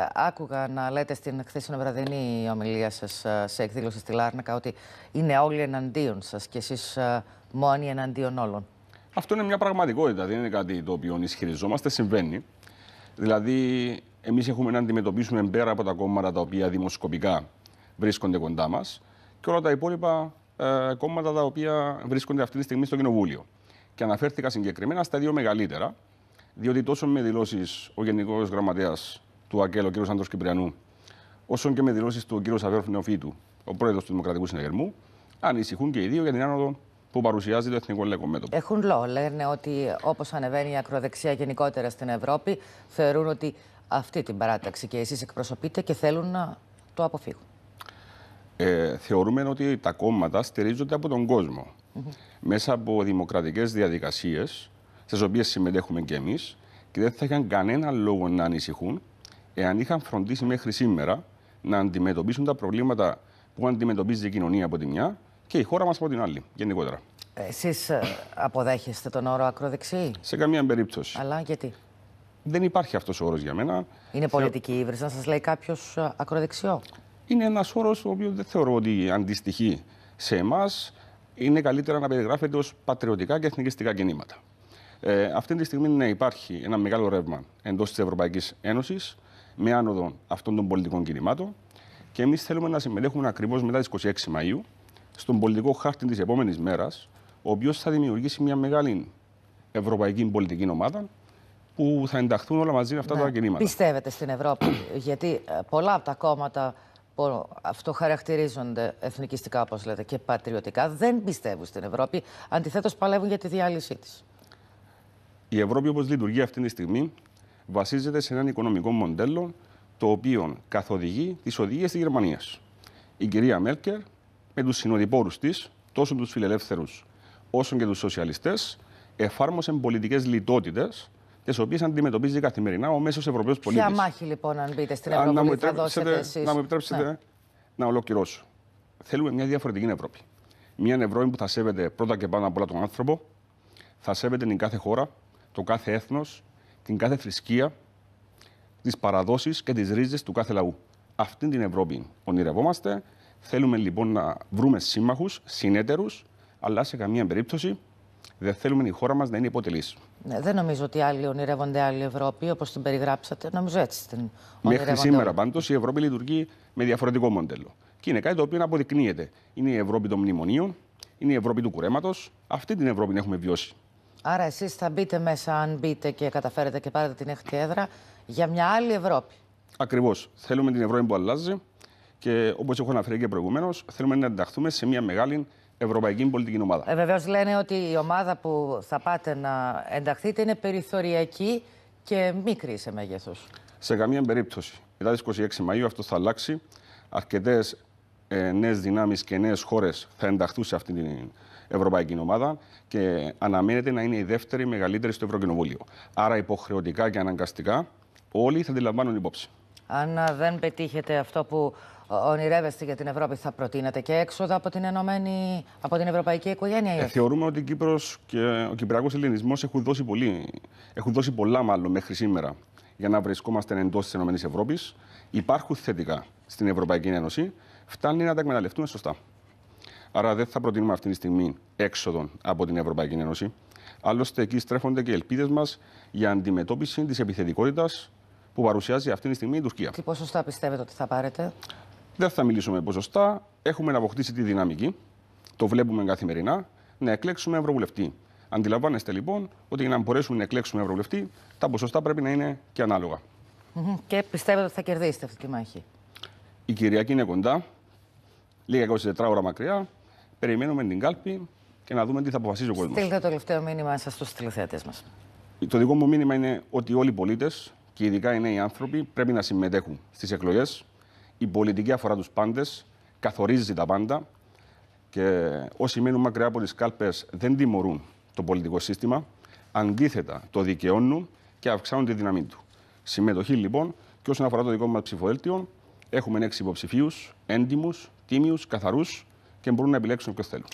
Ε, άκουγα να λέτε στην χθεσινή βραδινή ομιλία σας ε, σε εκδήλωση στη Λάρνακα ότι είναι όλοι εναντίον σας και εσείς ε, μόνοι εναντίον όλων. Αυτό είναι μια πραγματικότητα, δεν είναι κάτι το οποίο ισχυριζόμαστε, συμβαίνει. Δηλαδή, εμείς έχουμε να αντιμετωπίσουμε πέρα από τα κόμματα τα οποία δημοσκοπικά βρίσκονται κοντά μας και όλα τα υπόλοιπα ε, κόμματα τα οποία βρίσκονται αυτή τη στιγμή στο Κοινοβούλιο. Και αναφέρθηκα συγκεκριμένα στα δύο μεγαλύτερα, διότι τόσο με δηλώσεις ο Γενικός Γραμματέας του ΑΚΕΛ, ο κ. Άντρος Κυπριανού, όσο και με δηλώσεις του κ. Σαββέροφ Νεοφίτου, ο πρόεδρος του Δημοκρατικού Συνεγερμού, ανησυχούν και οι δύο για την άνοδο που παρουσιάζει το Εθνικό Λαϊκό Μέτωπο. Έχουν λόγο. Λένε ότι όπως ανεβαίνει η ακροδεξιά γενικότερα στην Ευρώπη, θεωρούν ότι αυτή την παράταξη και εσείς εκπροσωπείτε και θέλουν να το αποφύγουν. Ε, θεωρούμε ότι τα κόμματα στηρίζονται από τον κόσμο. Mm -hmm. Μέσα από δημοκρατικές διαδικασίες, στις οποίες συμμετέχουμε κι εμείς, και δεν θα είχαν κανένα λόγο να ανησυχούν εάν είχαν φροντίσει μέχρι σήμερα να αντιμετωπίσουν τα προβλήματα που αντιμετωπίζει η κοινωνία από τη μια και η χώρα μας από την άλλη, γενικότερα. Εσείς ε, αποδέχεστε τον όρο ακροδεξί, Σε καμία περίπτωση. Αλλά γιατί. Δεν υπάρχει αυτός ο όρος για μένα. Είναι πολιτική Θεω... ύβριση, να σας λέει κάποιος ε, ακροδεξιό. Είναι ένας όρος ο οποίος δεν θεωρώ ότι αντιστοιχεί σε εμάς. Είναι καλύτερα να περιγράφεται ως πατριωτικά και εθνικιστικά κινήματα. Ε, αυτή τη στιγμή ναι, υπάρχει ένα μεγάλο ρεύμα εντός της Ευρωπαϊκής Ένωσης με άνοδο αυτών των πολιτικών κινημάτων. Και εμείς θέλουμε να συμμετέχουμε ακριβώς μετά τις 26 Μαου στον πολιτικό χάρτη της επόμενης μέρας, ο οποίος θα δημιουργήσει μια μεγάλη ευρωπαϊκή πολιτική ομάδα που θα ενταχθούν όλα μαζί αυτά ναι. τα κινήματα. Πιστεύετε στην Ευρώπη, γιατί ε, πολλά από τα κόμματα που αυτοχαρακτηρίζονται εθνικιστικά, όπως λέτε, και πατριωτικά, δεν πιστεύουν στην Ευρώπη. Αντιθέτως, παλεύουν για τη διάλυσή της. Η Ευρώπη, όπως λειτουργεί αυτή τη στιγμή, βασίζεται σε έναν οικονομικό μοντέλο το οποίο καθοδηγεί τις οδηγίες της Γερμανίας. Η κυρία Μέρκερ με τους συνοδοιπόρους της, τόσο τους φιλελεύθερους όσο και τους σοσιαλιστές, εφάρμοσε πολιτικές λιτότητες τις οποίες αντιμετωπίζει καθημερινά ο μέσος Ευρωπαίος πολίτης. Ποια μάχη λοιπόν, αν μπείτε στην Ευρώπη, να θα εσείς. Να μου επιτρέψετε ναι. να ολοκληρώσω. Θέλουμε μια διαφορετική Ευρώπη. Μια Ευρώπη που θα σέβεται πρώτα και πάνω απ' όλα τον άνθρωπο, θα σέβεται την κάθε χώρα, το κάθε έθνος, την κάθε θρησκεία, τις παραδόσεις και τις ρίζες του κάθε λαού. Αυτή την Ευρώπη ονειρευόμαστε. Θέλουμε λοιπόν να βρούμε σύμμαχους, συνέτερους, αλλά σε καμία περίπτωση δεν θέλουμε η χώρα μας να είναι υποτελής. Ναι, δεν νομίζω ότι άλλοι ονειρεύονται άλλη Ευρώπη όπως την περιγράψατε. Νομίζω έτσι την ονειρεύονται. Μέχρι σήμερα πάντως η Ευρώπη λειτουργεί με διαφορετικό μοντέλο. Και είναι κάτι το οποίο αποδεικνύεται. Είναι η Ευρώπη των μνημονίων, είναι η Ευρώπη του κουρέματος. Αυτή την Ευρώπη έχουμε βιώσει. Άρα εσείς θα μπείτε μέσα αν μπείτε και καταφέρετε και πάρετε την έκτη έδρα για μια άλλη Ευρώπη. Ακριβώς. Θέλουμε την Ευρώπη που αλλάζει και όπως έχω αναφέρει και προηγουμένως θέλουμε να ενταχθούμε σε μια μεγάλη ευρωπαϊκή πολιτική ομάδα. Ε, Βεβαίως λένε ότι η ομάδα που θα πάτε να ενταχθείτε είναι περιθωριακή και μικρή σε μέγεθος. Σε καμία περίπτωση. Μετά τις 26 Μαΐου αυτό θα αλλάξει. Αρκετές ε, νέες δυνάμεις και νέες χώρες θα ενταχθούν σε αυτή την ευρωπαϊκή ομάδα και αναμένεται να είναι η δεύτερη μεγαλύτερη στο Ευρωκοινοβούλιο. Άρα υποχρεωτικά και αναγκαστικά όλοι θα τη λαμβάνουν υπόψη. Αν δεν πετύχετε αυτό που ονειρεύεστε για την Ευρώπη, θα προτείνετε και έξοδα από την, ενωμένη, από την Ευρωπαϊκή Οικογένεια. Ε, θεωρούμε ότι η Κύπρος και ο Κυπριακός ελληνισμός έχουν δώσει, έχουν δώσει πολλά μάλλον μέχρι σήμερα για να βρισκόμαστε εντός της ΕΕ. Υπάρχουν θετικά στην Ευρωπαϊκή Ένωση φτάνει να τα εκμεταλλευτούμε σωστά. Άρα δεν θα προτείνουμε αυτή τη στιγμή έξοδο από την Ευρωπαϊκή Ένωση. Άλλωστε, εκεί στρέφονται και οι ελπίδες μας για αντιμετώπιση της επιθετικότητας που παρουσιάζει αυτή τη στιγμή η Τουρκία. Τι ποσοστά πιστεύετε ότι θα πάρετε, Δεν θα μιλήσουμε ποσοστά. Έχουμε να αποκτήσει τη δυναμική. Το βλέπουμε καθημερινά. Να εκλέξουμε Ευρωβουλευτή. Αντιλαμβάνεστε λοιπόν ότι για να μπορέσουν να εκλέξουμε Ευρωβουλευτή, τα ποσοστά πρέπει να είναι και ανάλογα. Και πιστεύετε ότι θα κερδίσετε αυτή τη μάχη. Η Κυριακή είναι κοντά λίγα 24 ώρα μακριά. Περιμένουμε την κάλπη και να δούμε τι θα αποφασίζει ο κόσμος. Στείλτε το τελευταίο μήνυμα σας στους τηλεθεατές μας. Το δικό μου μήνυμα είναι ότι όλοι οι πολίτες και ειδικά οι νέοι άνθρωποι πρέπει να συμμετέχουν στις εκλογές. Η πολιτική αφορά τους πάντες, καθορίζει τα πάντα και όσοι μένουν μακριά από τις κάλπες δεν τιμωρούν το πολιτικό σύστημα. Αντίθετα, το δικαιώνουν και αυξάνουν τη δύναμή του. Συμμετοχή λοιπόν και όσον αφορά το δικό μας ψηφοδέλτιο, έχουμε έξι υποψηφίους έντιμους τίμιους, καθαρούς και μπορούν να επιλέξουν ποιο θέλουν.